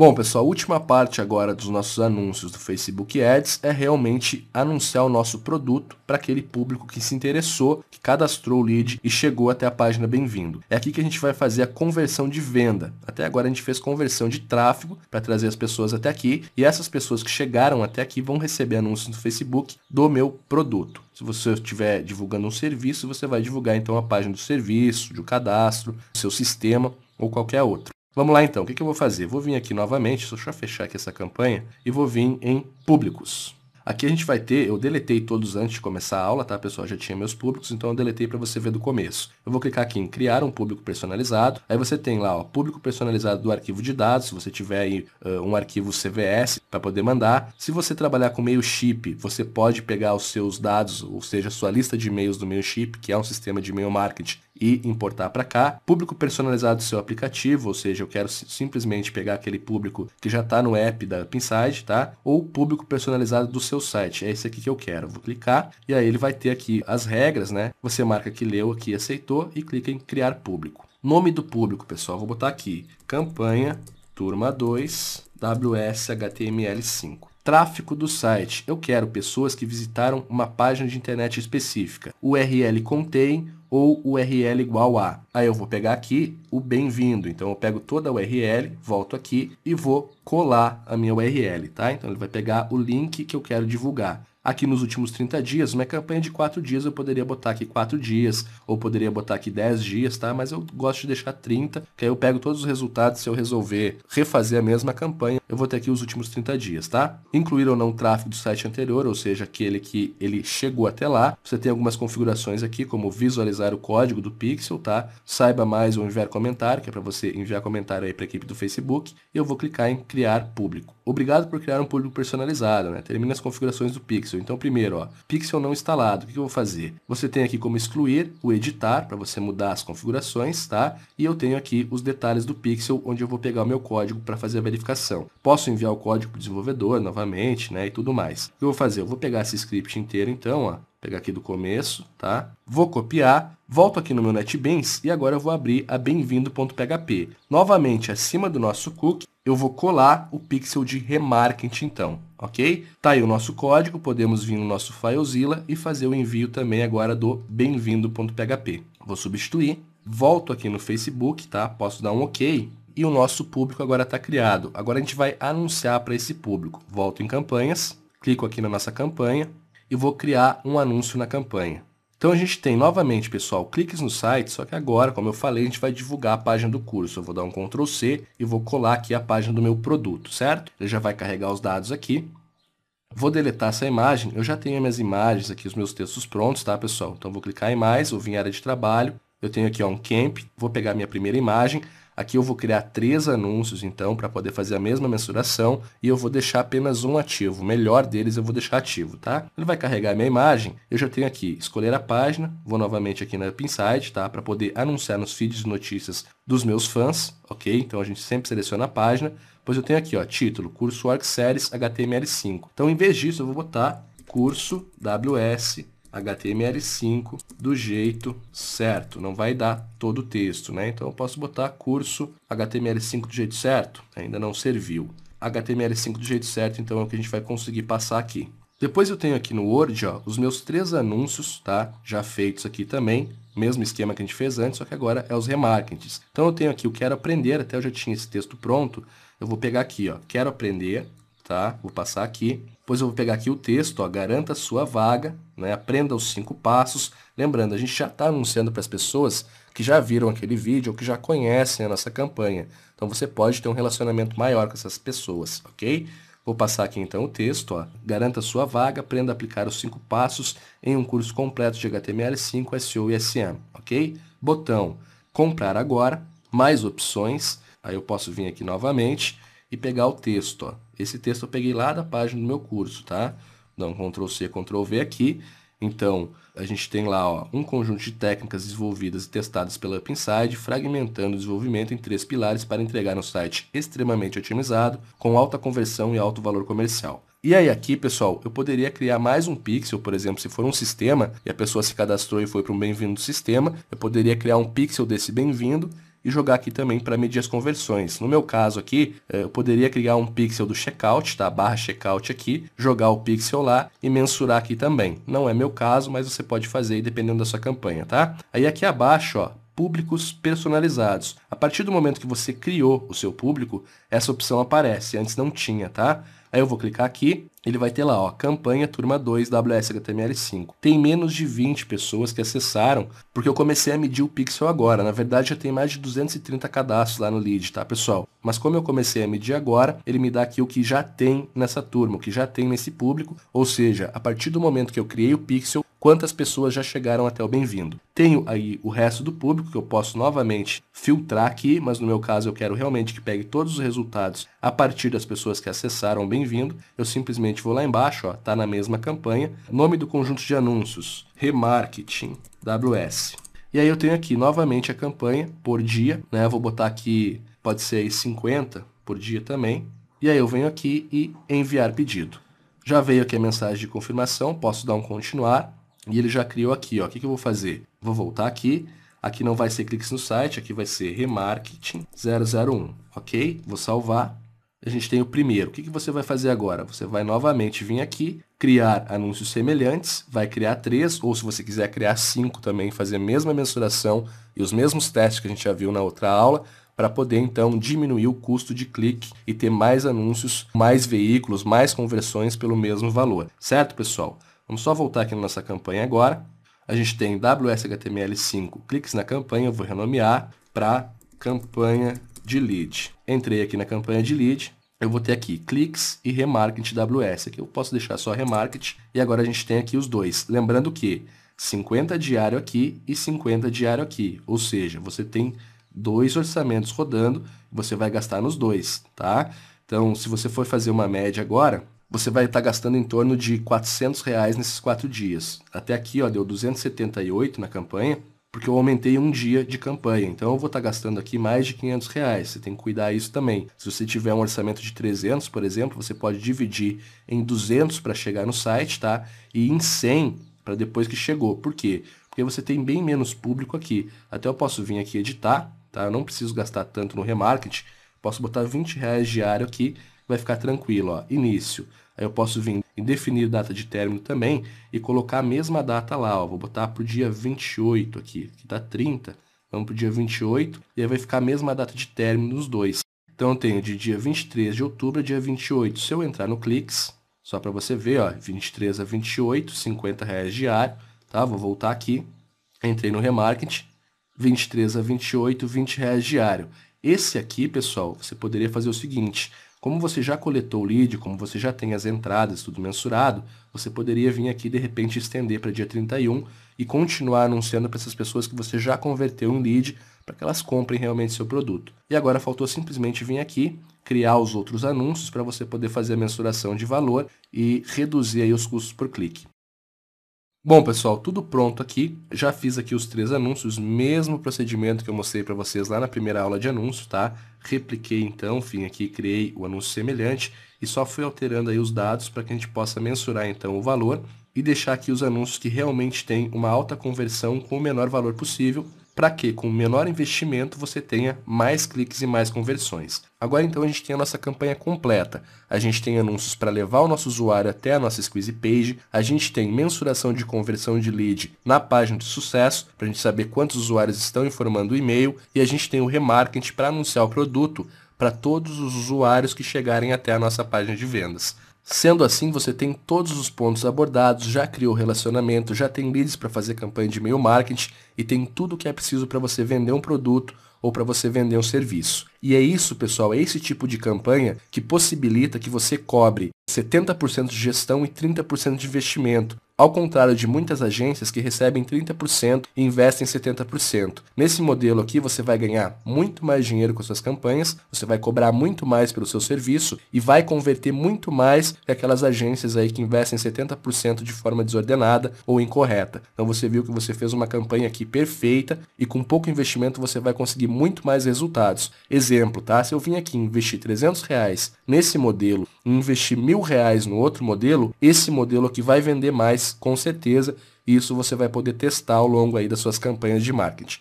Bom, pessoal, a última parte agora dos nossos anúncios do Facebook Ads é realmente anunciar o nosso produto para aquele público que se interessou, que cadastrou o lead e chegou até a página Bem-vindo. É aqui que a gente vai fazer a conversão de venda. Até agora a gente fez conversão de tráfego para trazer as pessoas até aqui e essas pessoas que chegaram até aqui vão receber anúncios no Facebook do meu produto. Se você estiver divulgando um serviço, você vai divulgar então a página do serviço, do cadastro, do seu sistema ou qualquer outro. Vamos lá então, o que, eu vou fazer? Vou vir aqui novamente, deixa eu fechar aqui essa campanha, e vou vir em públicos. Aqui a gente vai ter, eu deletei todos antes de começar a aula, tá pessoal? Já tinha meus públicos, então eu deletei para você ver do começo. Eu vou clicar aqui em criar um público personalizado, aí você tem lá, o público personalizado do arquivo de dados, se você tiver aí uh, um arquivo CVS para poder mandar. Se você trabalhar com meio chip, você pode pegar os seus dados, ou seja, a sua lista de e-mails do meio chip, que é um sistema de e-mail marketing, e importar para cá. Público personalizado do seu aplicativo, ou seja, eu quero simplesmente pegar aquele público que já está no app da Pinside, tá? Ou público personalizado do seu site. É esse aqui que eu quero. Vou clicar e aí ele vai ter aqui as regras, né? Você marca que leu aqui, aceitou e clica em criar público. Nome do público, pessoal, vou botar aqui campanha turma 2 WSHTML5. Tráfego do site. Eu quero pessoas que visitaram uma página de internet específica. URL contém ou URL igual a Aí eu vou pegar aqui o bem-vindo. Então eu pego toda a URL, volto aqui e vou colar a minha URL, tá? Então ele vai pegar o link que eu quero divulgar. Aqui nos últimos 30 dias, uma campanha de 4 dias, eu poderia botar aqui 4 dias, ou poderia botar aqui 10 dias, tá? Mas eu gosto de deixar 30, que aí eu pego todos os resultados, se eu resolver refazer a mesma campanha, eu vou ter aqui os últimos 30 dias, tá? Incluir ou não o tráfego do site anterior, ou seja, aquele que ele chegou até lá. Você tem algumas configurações aqui, como visualizar o código do pixel, tá? saiba mais ou enviar comentário, que é para você enviar comentário aí para a equipe do Facebook, e eu vou clicar em criar público. Obrigado por criar um público personalizado, né? Termina as configurações do Pixel. Então, primeiro, ó, Pixel não instalado, o que eu vou fazer? Você tem aqui como excluir, o editar, para você mudar as configurações, tá? E eu tenho aqui os detalhes do Pixel, onde eu vou pegar o meu código para fazer a verificação. Posso enviar o código para o desenvolvedor novamente, né? E tudo mais. O que eu vou fazer? Eu vou pegar esse script inteiro, então, ó, pegar aqui do começo, tá? Vou copiar, volto aqui no meu NetBeans e agora eu vou abrir a bem-vindo.php. Novamente, acima do nosso cookie, eu vou colar o pixel de remarketing então, ok? Tá aí o nosso código, podemos vir no nosso FileZilla e fazer o envio também agora do bem-vindo.php. Vou substituir, volto aqui no Facebook, tá? Posso dar um OK e o nosso público agora está criado. Agora a gente vai anunciar para esse público. Volto em campanhas, clico aqui na nossa campanha, e vou criar um anúncio na campanha. Então a gente tem novamente, pessoal, cliques no site, só que agora, como eu falei, a gente vai divulgar a página do curso. Eu vou dar um Ctrl C e vou colar aqui a página do meu produto, certo? Ele já vai carregar os dados aqui. Vou deletar essa imagem. Eu já tenho minhas imagens aqui, os meus textos prontos, tá, pessoal? Então vou clicar em mais, vou vir em área de trabalho. Eu tenho aqui ó, um camp, vou pegar minha primeira imagem. Aqui eu vou criar três anúncios então para poder fazer a mesma mensuração e eu vou deixar apenas um ativo. O melhor deles eu vou deixar ativo, tá? Ele vai carregar a minha imagem. Eu já tenho aqui escolher a página, vou novamente aqui na Pinside, tá? Para poder anunciar nos feeds de notícias dos meus fãs, ok? Então a gente sempre seleciona a página, pois eu tenho aqui, ó, título, curso Org Series HTML5. Então em vez disso eu vou botar curso WS HTML5 do jeito certo. Não vai dar todo o texto, né? Então eu posso botar curso HTML5 do jeito certo. Ainda não serviu. HTML5 do jeito certo, então é o que a gente vai conseguir passar aqui. Depois eu tenho aqui no Word, ó, os meus três anúncios, tá? Já feitos aqui também. Mesmo esquema que a gente fez antes, só que agora é os remarkings. Então eu tenho aqui o quero aprender, até eu já tinha esse texto pronto. Eu vou pegar aqui, ó, quero aprender, tá? Vou passar aqui. Depois eu vou pegar aqui o texto, ó, garanta sua vaga, né? aprenda os cinco passos. Lembrando, a gente já está anunciando para as pessoas que já viram aquele vídeo ou que já conhecem a nossa campanha. Então você pode ter um relacionamento maior com essas pessoas, ok? Vou passar aqui então o texto, ó. Garanta sua vaga, aprenda a aplicar os cinco passos em um curso completo de HTML5, SEO e SM, ok? Botão comprar agora, mais opções. Aí eu posso vir aqui novamente e pegar o texto, ó. Esse texto eu peguei lá da página do meu curso, tá? Dá então, um Ctrl C, Ctrl V aqui. Então, a gente tem lá ó, um conjunto de técnicas desenvolvidas e testadas pela Inside, fragmentando o desenvolvimento em três pilares para entregar um site extremamente otimizado, com alta conversão e alto valor comercial. E aí aqui, pessoal, eu poderia criar mais um pixel, por exemplo, se for um sistema e a pessoa se cadastrou e foi para um bem-vindo do sistema, eu poderia criar um pixel desse bem-vindo e jogar aqui também para medir as conversões. No meu caso aqui, eh, eu poderia criar um pixel do checkout, tá? barra checkout aqui, jogar o pixel lá e mensurar aqui também. Não é meu caso, mas você pode fazer aí dependendo da sua campanha, tá? Aí aqui abaixo, ó, públicos personalizados. A partir do momento que você criou o seu público, essa opção aparece. Antes não tinha, tá? Aí eu vou clicar aqui, ele vai ter lá, ó, campanha turma 2 WSHTML5. Tem menos de 20 pessoas que acessaram, porque eu comecei a medir o pixel agora. Na verdade, já tem mais de 230 cadastros lá no lead, tá, pessoal? Mas como eu comecei a medir agora, ele me dá aqui o que já tem nessa turma, o que já tem nesse público, ou seja, a partir do momento que eu criei o pixel, quantas pessoas já chegaram até o bem-vindo. Tenho aí o resto do público que eu posso novamente filtrar aqui, mas no meu caso eu quero realmente que pegue todos os resultados resultados a partir das pessoas que acessaram, bem-vindo. Eu simplesmente vou lá embaixo, ó, tá na mesma campanha, nome do conjunto de anúncios, remarketing, WS. E aí eu tenho aqui novamente a campanha por dia, né? Eu vou botar aqui, pode ser aí 50 por dia também. E aí eu venho aqui e enviar pedido. Já veio aqui a mensagem de confirmação, posso dar um continuar. E ele já criou aqui, ó. O que, que eu vou fazer? Vou voltar aqui. Aqui não vai ser cliques no site, aqui vai ser remarketing 001 ok? Vou salvar. A gente tem o primeiro. O que, que você vai fazer agora? Você vai novamente vir aqui, criar anúncios semelhantes, vai criar três, ou se você quiser criar cinco também, fazer a mesma mensuração e os mesmos testes que a gente já viu na outra aula, para poder então diminuir o custo de clique e ter mais anúncios, mais veículos, mais conversões pelo mesmo valor. Certo, pessoal? Vamos só voltar aqui na nossa campanha agora. A gente tem WSHTML5 cliques na campanha, eu vou renomear para campanha de lead. Entrei aqui na campanha de lead, eu vou ter aqui cliques e remarketing WS. Aqui eu posso deixar só remarketing e agora a gente tem aqui os dois. Lembrando que 50 diário aqui e 50 diário aqui, ou seja, você tem dois orçamentos rodando, você vai gastar nos dois, tá? Então, se você for fazer uma média agora, você vai estar tá gastando em torno de 400 reais nesses quatro dias. Até aqui, ó, deu 278 na campanha, porque eu aumentei um dia de campanha. Então eu vou estar tá gastando aqui mais de 500 reais. Você tem que cuidar isso também. Se você tiver um orçamento de 300, por exemplo, você pode dividir em 200 para chegar no site, tá? E em 100 para depois que chegou. Por quê? Porque você tem bem menos público aqui. Até eu posso vir aqui editar, tá? Eu não preciso gastar tanto no remarketing. Posso botar 20 reais diário aqui, vai ficar tranquilo, ó. Início. Aí eu posso vir em definir data de término também e colocar a mesma data lá, ó. Vou botar para o dia 28 aqui, que está 30. Vamos para o dia 28 e aí vai ficar a mesma data de término nos dois. Então eu tenho de dia 23 de outubro a dia 28. Se eu entrar no cliques, só para você ver, ó, 23 a 28, 50 reais diário, tá? Vou voltar aqui. Entrei no remarketing, 23 a 28, 20 reais diário. Esse aqui, pessoal, você poderia fazer o seguinte, como você já coletou o lead, como você já tem as entradas, tudo mensurado, você poderia vir aqui de repente estender para dia 31 e continuar anunciando para essas pessoas que você já converteu em lead para que elas comprem realmente seu produto. E agora faltou simplesmente vir aqui, criar os outros anúncios para você poder fazer a mensuração de valor e reduzir aí os custos por clique. Bom, pessoal, tudo pronto aqui. Já fiz aqui os três anúncios, mesmo procedimento que eu mostrei para vocês lá na primeira aula de anúncio, tá? Repliquei então, fim aqui, criei o anúncio semelhante e só fui alterando aí os dados para que a gente possa mensurar então o valor e deixar aqui os anúncios que realmente têm uma alta conversão com o menor valor possível para que com menor investimento você tenha mais cliques e mais conversões. Agora então a gente tem a nossa campanha completa. A gente tem anúncios para levar o nosso usuário até a nossa squeeze page, a gente tem mensuração de conversão de lead na página de sucesso, para a gente saber quantos usuários estão informando o e-mail, e a gente tem o remarketing para anunciar o produto para todos os usuários que chegarem até a nossa página de vendas. Sendo assim, você tem todos os pontos abordados, já criou relacionamento, já tem leads para fazer campanha de e-mail marketing e tem tudo o que é preciso para você vender um produto ou para você vender um serviço. E é isso, pessoal, é esse tipo de campanha que possibilita que você cobre 70% de gestão e 30% de investimento, ao contrário de muitas agências que recebem 30% e investem 70%. Nesse modelo aqui, você vai ganhar muito mais dinheiro com suas campanhas, você vai cobrar muito mais pelo seu serviço e vai converter muito mais que aquelas agências aí que investem 70% de forma desordenada ou incorreta. Então você viu que você fez uma campanha aqui perfeita e com pouco investimento você vai conseguir muito mais resultados. Exemplo, tá? Se eu vim aqui investir 300 reais nesse modelo e investir mil reais no outro modelo, esse modelo aqui vai vender mais com certeza isso você vai poder testar ao longo aí das suas campanhas de marketing.